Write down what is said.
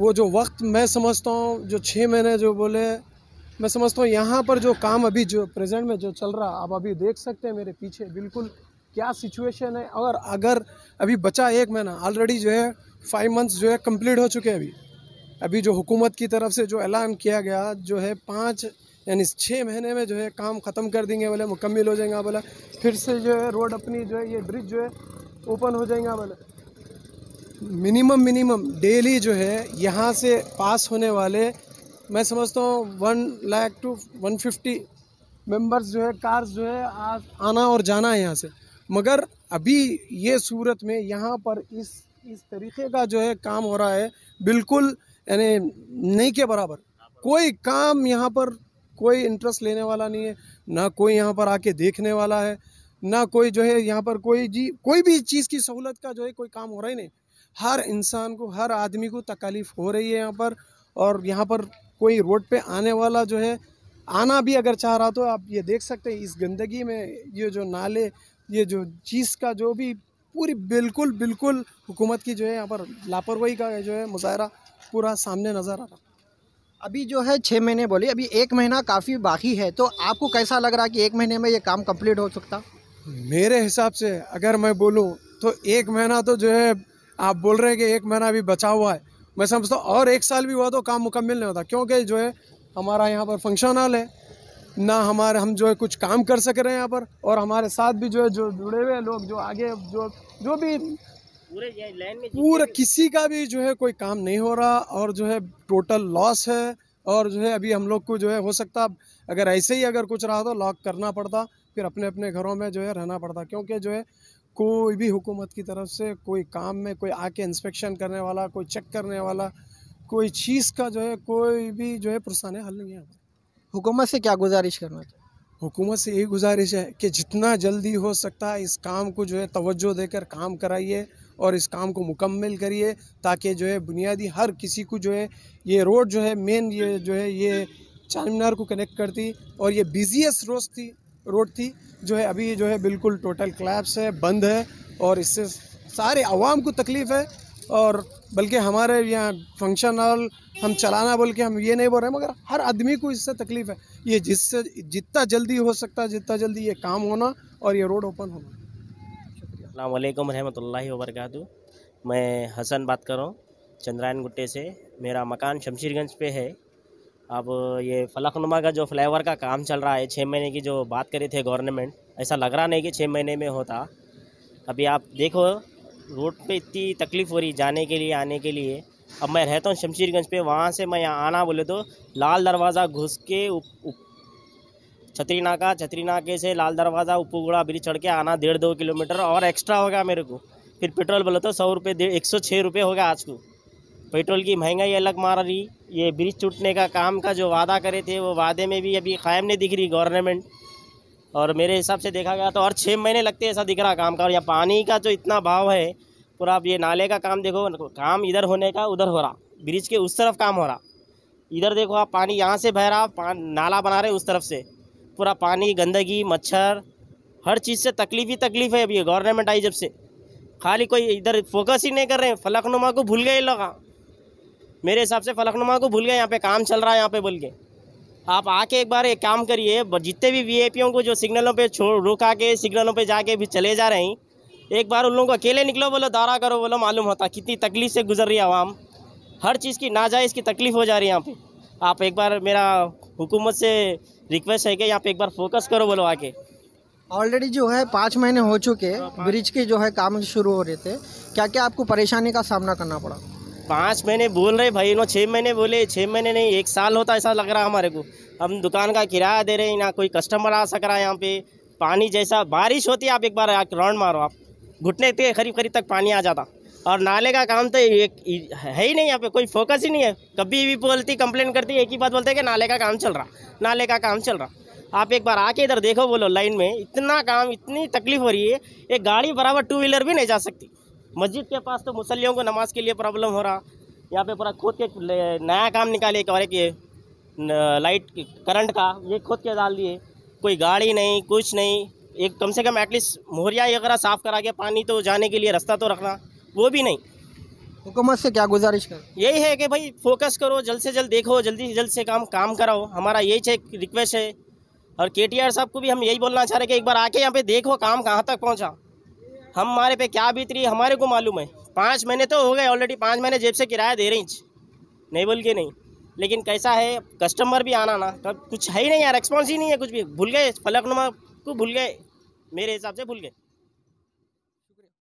वो जो वक्त मैं समझता हूँ जो छः महीने जो बोले मैं समझता हूँ यहाँ पर जो काम अभी जो प्रेजेंट में जो चल रहा आप अभी देख सकते हैं मेरे पीछे बिल्कुल क्या सिचुएशन है और अगर अभी बचा एक महीना ऑलरेडी जो है फाइव मंथ्स जो है कंप्लीट हो चुके हैं अभी अभी जो हुकूमत की तरफ से जो ऐलान किया गया जो है पाँच यानी छः महीने में जो है काम ख़त्म कर देंगे बोले मुकम्मल हो जाएगा बोला फिर से जो है रोड अपनी जो है ये ब्रिज जो है ओपन हो जाएगा बोले मिनिमम मिनिमम डेली जो है यहाँ से पास होने वाले मैं समझता हूँ one lakh two one fifty members जो है कार्स जो है आना और जाना है यहाँ से मगर अभी ये सूरत में यहाँ पर इस इस तरीके का जो है काम हो रहा है बिल्कुल यानी नहीं के बराबर कोई काम यहाँ पर कोई इंटरेस्ट लेने वाला नहीं है ना कोई यहाँ पर आके देखने वाला है ना कोई जो है यहाँ पर कोई जी कोई भी चीज़ की सहूलत का जो है कोई काम हो रहा ही नहीं हर इंसान को हर आदमी को तकलीफ़ हो रही है यहाँ पर और यहाँ पर कोई रोड पे आने वाला जो है आना भी अगर चाह रहा तो आप ये देख सकते हैं इस गंदगी में ये जो नाले ये जो चीज़ का जो भी पूरी बिल्कुल बिल्कुल हुकूमत की जो है यहाँ पर लापरवाही का जो है मुजाहरा पूरा सामने नज़र आ रहा अभी जो है छः महीने बोले अभी एक महीना काफ़ी बाकी है तो आपको कैसा लग रहा है कि एक महीने में ये काम कम्प्लीट हो सकता मेरे हिसाब से अगर मैं बोलूँ तो एक महीना तो जो है आप बोल रहे हैं कि एक महीना अभी बचा हुआ है मैं समझता हूँ और एक साल भी हुआ तो काम मुकम्मल नहीं होता क्योंकि जो है हमारा यहाँ पर फंक्शन हॉल है ना हमारे हम जो है कुछ काम कर सक रहे हैं यहाँ पर और हमारे साथ भी जो है जो जुड़े हुए लोग जो आगे जो जो भी पूरे लाइन में पूरा किसी का भी जो है कोई काम नहीं हो रहा और जो है टोटल लॉस है और जो है अभी हम लोग को जो है हो सकता अगर ऐसे ही अगर कुछ रहा तो लॉक करना पड़ता फिर अपने अपने घरों में जो है रहना पड़ता क्योंकि जो है कोई भी हुकूमत की तरफ से कोई काम में कोई आके इंस्पेक्शन करने वाला कोई चेक करने वाला कोई चीज़ का जो है कोई भी जो है परेशान हल नहीं है हुकूमत से क्या गुजारिश करना चाहिए हुकूमत से यही गुजारिश है कि जितना जल्दी हो सकता है इस काम को जो है तवज्जो देकर काम कराइए और इस काम को मुकम्मल करिए ताकि जो है बुनियादी हर किसी को जो है ये रोड जो है मेन ये जो है ये चार मीनार को कनेक्ट करती और ये बिजिएस्ट रोड थी रोड थी जो है अभी जो है बिल्कुल टोटल क्लैप्स है बंद है और इससे सारे आवाम को तकलीफ़ है और बल्कि हमारे यहाँ फंक्शन हॉल हम चलाना बोल के हम ये नहीं बोल रहे मगर हर आदमी को इससे तकलीफ़ है ये जिससे जितना जल्दी हो सकता है जितना जल्दी ये काम होना और ये रोड ओपन होना अल्लाम रहमतुल्लाहि वबरकू मैं हसन बात कर रहा हूँ चंद्रायन गुट्टे से मेरा मकान शमशीरगंज पे है अब ये फलकनुमा का जो फ्लाईओवर का काम चल रहा है छः महीने की जो बात करे थे गवर्नमेंट ऐसा लग रहा नहीं कि छः महीने में होता अभी आप देखो रोड पे इतनी तकलीफ़ हो रही जाने के लिए आने के लिए अब मैं रहता हूँ शमशीरगंज पे वहाँ से मैं यहाँ आना बोले तो लाल दरवाज़ा घुस के उप, उप छतरी नाका छतरी नाके से लाल दरवाज़ा उपगुड़ा ब्रिज चढ़ के आना डेढ़ दो किलोमीटर और एक्स्ट्रा होगा मेरे को फिर पेट्रोल बोले तो सौ रुपये एक सौ छः रुपये होगा आज को पेट्रोल की महंगाई अलग मार रही ये ब्रिज टूटने का काम का जो वादा करे थे वो वादे में भी अभी कायम नहीं दिख रही गवर्नमेंट और मेरे हिसाब से देखा गया तो और छः महीने लगते ऐसा दिख रहा काम का और यहाँ पानी का जो इतना भाव है पूरा आप ये नाले का काम देखो काम इधर होने का उधर हो रहा ब्रिज के उस तरफ काम हो रहा इधर देखो आप पानी यहाँ से बह रहा नाला बना रहे उस तरफ से पूरा पानी गंदगी मच्छर हर चीज़ से तकलीफ ही तकलीफ है अभी गवर्नमेंट आई जब से खाली कोई इधर फोकस ही नहीं कर रहे हैं फलकनुमा को भूल गए लोग मेरे हिसाब से फलकनुमा को भूल गए यहाँ पे काम चल रहा है यहाँ पे बोल के आप आके एक बार एक काम करिए जितने भी वीआईपीओं को जो सिग्नलों पे छोड़ रुका के सिग्नलों पे जाके भी चले जा रहे हैं एक बार उन लोगों को अकेले निकलो बोलो दारा करो बोलो मालूम होता कितनी तकलीफ से गुजर रही है आवाम हर चीज़ की नाजायज़ की तकलीफ़ हो जा रही है यहाँ पर आप एक बार मेरा हुकूमत से रिक्वेस्ट है कि यहाँ पर एक बार फोकस करो बोलो आके ऑलरेडी जो है पाँच महीने हो चुके हाँ, ब्रिज के जो है काम शुरू हो रहे थे क्या क्या आपको परेशानी का सामना करना पड़ा पाँच महीने बोल रहे भाई इन्हों छः महीने बोले छः महीने नहीं एक साल होता ऐसा लग रहा हमारे को हम दुकान का किराया दे रहे हैं ना कोई कस्टमर आ सक रहा है यहाँ पे पानी जैसा बारिश होती है आप एक बार राउंड मारो आप घुटने के करीब करीब तक पानी आ जाता और नाले का काम तो एक है ही नहीं यहाँ पे कोई फोकस ही नहीं है कभी भी बोलती कंप्लेन करती एक ही बात बोलते कि नाले का काम चल रहा नाले का काम चल रहा आप एक बार आके इधर देखो बोलो लाइन में इतना काम इतनी तकलीफ हो रही है एक गाड़ी बराबर टू व्हीलर भी नहीं जा सकती मस्जिद के पास तो मुसलियों को नमाज के लिए प्रॉब्लम हो रहा यहाँ पे पूरा खोद के नया काम निकाले एक और एक लाइट करंट का ये खोद के डाल दिए कोई गाड़ी नहीं कुछ नहीं एक कम से कम एटलीस्ट मोहरिया वगैरह साफ़ करा के पानी तो जाने के लिए रास्ता तो रखना वो भी नहीं हुकूमत से क्या गुजारिश कर यही है कि भाई फोकस करो जल्द से जल्द देखो जल्दी से जल्द से काम काम कराओ हमारा यही रिक्वेस्ट है और के साहब को भी हम यही बोलना चाह रहे कि एक बार आके यहाँ पे देखो काम कहाँ तक पहुँचा हम हमारे पे क्या बीत रही है हमारे को मालूम है पाँच महीने तो हो गए ऑलरेडी पाँच महीने जेब से किराया दे रही नहीं बोल के नहीं लेकिन कैसा है कस्टमर भी आना ना तो कुछ है ही नहीं यार रेस्पॉन्स ही नहीं है कुछ भी भूल गए फलकनुमा को भूल गए मेरे हिसाब से भूल गए